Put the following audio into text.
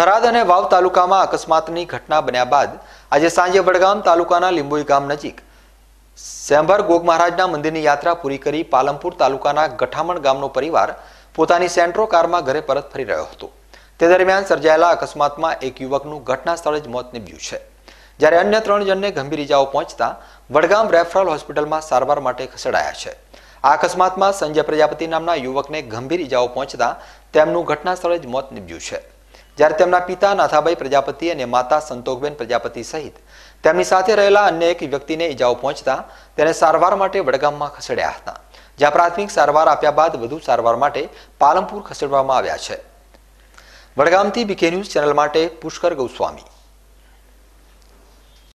થરાદ અને વાવ તાલુકામાં અકસ્માતની ઘટના બન્યા બાદ આજે સાંજે વડગામ તાલુકાના લીંબોઈ ગામ નજીક સેંભર ગોગ મહારાજના મંદિરની યાત્રા પૂરી કરી પાલમપુર તાલુકાના ગઠામણ ગામનો પરિવાર પોતાની સેન્ટ્રો કારમાં ઘરે પરત ફરી રહ્યો હતો તે દરમિયાન સર્જાયેલા અકસ્માતમાં એક યુવકનું ઘટના સ્થળે જ મોત નીપજ્યું છે જ્યારે અન્ય ત્રણ જણને ગંભીર ઇજાઓ પહોંચતા વડગામ રેફરલ હોસ્પિટલમાં સારવાર માટે ખસેડાયા છે આ અકસ્માતમાં સંજય પ્રજાપતિ નામના યુવકને ગંભીર ઇજાઓ પહોંચતા તેમનું ઘટના સ્થળે જ મોત નીપજ્યું છે જ્યારે તેમના પિતા નાથાભાઈ પ્રજાપતિ અને માતા સંતોકબેન પ્રજાપતિ સહિત તેમની સાથે રહેલા અન્ય એક વ્યક્તિને ઈજાઓ પહોંચતા તેને સારવાર માટે વડગામમાં ખસેડ્યા હતા જ્યાં પ્રાથમિક સારવાર આપ્યા બાદ વધુ સારવાર માટે પાલમપુર ખસેડવામાં આવ્યા છે વડગામથી બીકે ન્યૂઝ ચેનલ માટે પુષ્કર ગોસ્વામી